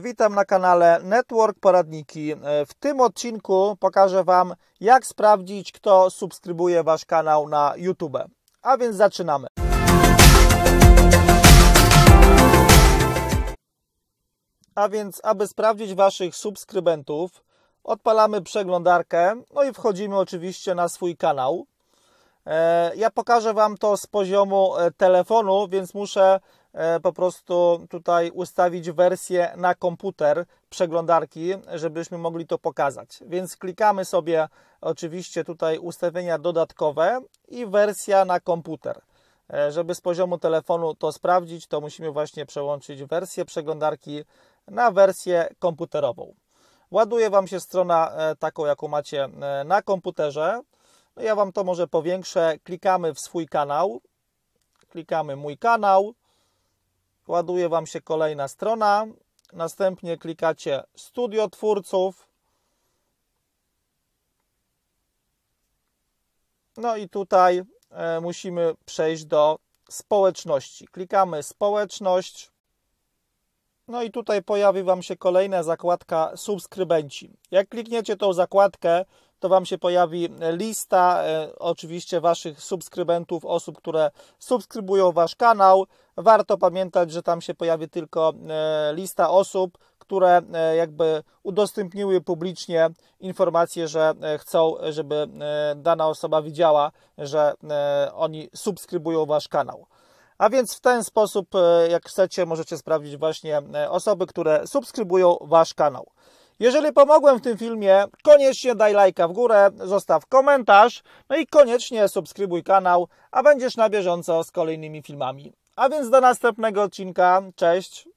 Witam na kanale Network Poradniki. E, w tym odcinku pokażę Wam, jak sprawdzić, kto subskrybuje Wasz kanał na YouTube. A więc zaczynamy. A więc, aby sprawdzić Waszych subskrybentów, odpalamy przeglądarkę, no i wchodzimy oczywiście na swój kanał. E, ja pokażę Wam to z poziomu e, telefonu, więc muszę E, po prostu tutaj ustawić wersję na komputer przeglądarki, żebyśmy mogli to pokazać. Więc klikamy sobie oczywiście tutaj ustawienia dodatkowe i wersja na komputer. E, żeby z poziomu telefonu to sprawdzić, to musimy właśnie przełączyć wersję przeglądarki na wersję komputerową. Ładuje Wam się strona e, taką, jaką macie na komputerze. No ja Wam to może powiększę. Klikamy w swój kanał. Klikamy mój kanał ładuje Wam się kolejna strona. Następnie klikacie Studio Twórców. No i tutaj e, musimy przejść do społeczności. Klikamy społeczność. No i tutaj pojawi Wam się kolejna zakładka subskrybenci. Jak klikniecie tą zakładkę, to Wam się pojawi lista e, oczywiście Waszych subskrybentów, osób, które subskrybują Wasz kanał. Warto pamiętać, że tam się pojawi tylko e, lista osób, które e, jakby udostępniły publicznie informację, że chcą, żeby dana osoba widziała, że oni subskrybują Wasz kanał. A więc w ten sposób, jak chcecie, możecie sprawdzić właśnie osoby, które subskrybują Wasz kanał. Jeżeli pomogłem w tym filmie, koniecznie daj lajka w górę, zostaw komentarz, no i koniecznie subskrybuj kanał, a będziesz na bieżąco z kolejnymi filmami. A więc do następnego odcinka. Cześć!